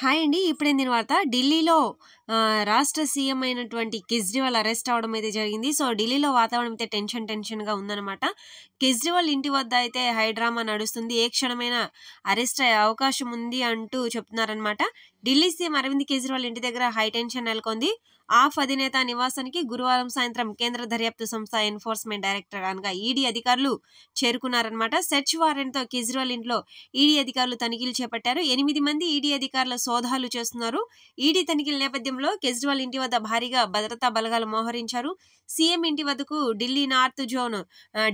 hi అండి ఇప్పుడే నేను వార్త ఢిల్లీలో రాష్ట్ర సీఎం అయినటువంటి కేజ్రీవాల్ అరెస్ట్ అవడం అయితే జరిగింది సో ఢిల్లీలో వాతావరణం అయితే టెన్షన్ టెన్షన్గా ఉందన్నమాట కేజ్రీవాల్ ఇంటి వద్ద అయితే హైడ్రామా నడుస్తుంది ఏ క్షణమైన అరెస్ట్ అయ్యే అవకాశం ఉంది అంటూ చెప్తున్నారనమాట ఢిల్లీ సీఎం అరవింద్ కేజ్రీవాల్ ఇంటి దగ్గర హై టెన్షన్ నెలకొంది ఆఫ్ అధినేత నివాసానికి గురువారం సాయంత్రం కేంద్ర దర్యాప్తు సంస్థ ఎన్ఫోర్స్మెంట్ డైరెక్టర్ అనగా ఈడీ అధికారులు చేరుకున్నారనమాట సెర్చ్ వారెంట్తో కేజ్రీవాల్ ఇంట్లో ఈడీ అధికారులు తనిఖీలు చేపట్టారు ఎనిమిది మంది ఈడీ అధికారుల సోదాలు చేస్తున్నారు ఈడీ తనిఖీల నేపథ్యంలో కేజ్రీవాల్ ఇంటి వద్ద భారీగా భద్రతా బలగాలు మోహరించారు సీఎం ఇంటి వద్దకు ఢిల్లీ నార్త్ జోన్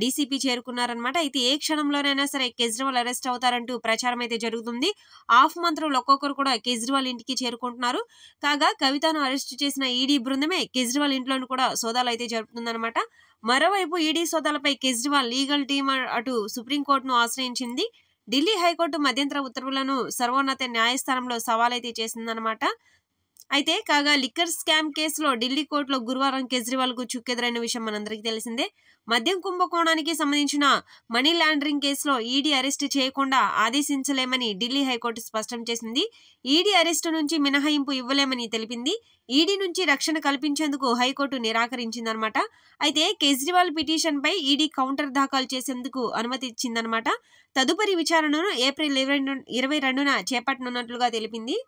డీసీపీ చేరుకున్నారనమాట అయితే ఏ క్షణంలోనైనా సరే కేజ్రీవాల్ అరెస్ట్ అవుతారంటూ ప్రచారం అయితే జరుగుతుంది ఆఫ్ మంత్రులు ఒక్కొక్కరు కూడా కేజ్రీవాల్ ఇంటికి చేరుకుంటున్నారు కాగా కవితను అరెస్ట్ చేసిన ఈడీ బృందమే కేజ్రీవాల్ ఇంట్లోనూ కూడా సోదాలు అయితే జరుపుతుందన్నమాట మరోవైపు ఈడీ సోదాలపై కేజ్రీవాల్ లీగల్ టీమ్ అటు సుప్రీంకోర్టును ఆశ్రయించింది ఢిల్లీ హైకోర్టు మధ్యంతర ఉత్తర్వులను సర్వోన్నత న్యాయస్థానంలో సవాలైతే చేసిందనమాట అయితే కాగా లిక్కర్ స్కామ్ కేసులో ఢిల్లీ కోర్టులో గురువారం కేజ్రీవాల్కు చుక్కెదురైన విషయం మనందరికీ తెలిసిందే మద్యం కుంభకోణానికి సంబంధించిన మనీ లాండరింగ్ కేసులో ఈడీ అరెస్ట్ చేయకుండా ఆదేశించలేమని ఢిల్లీ హైకోర్టు స్పష్టం చేసింది ఈడీ అరెస్ట్ నుంచి మినహాయింపు ఇవ్వలేమని తెలిపింది ఈడీ నుంచి రక్షణ కల్పించేందుకు హైకోర్టు నిరాకరించిందనమాట అయితే కేజ్రీవాల్ పిటిషన్పై ఈడీ కౌంటర్ దాఖలు చేసేందుకు అనుమతి ఇచ్చిందనమాట తదుపరి విచారణను ఏప్రిల్ ఇరవై రెండున చేపట్టనున్నట్లుగా తెలిపింది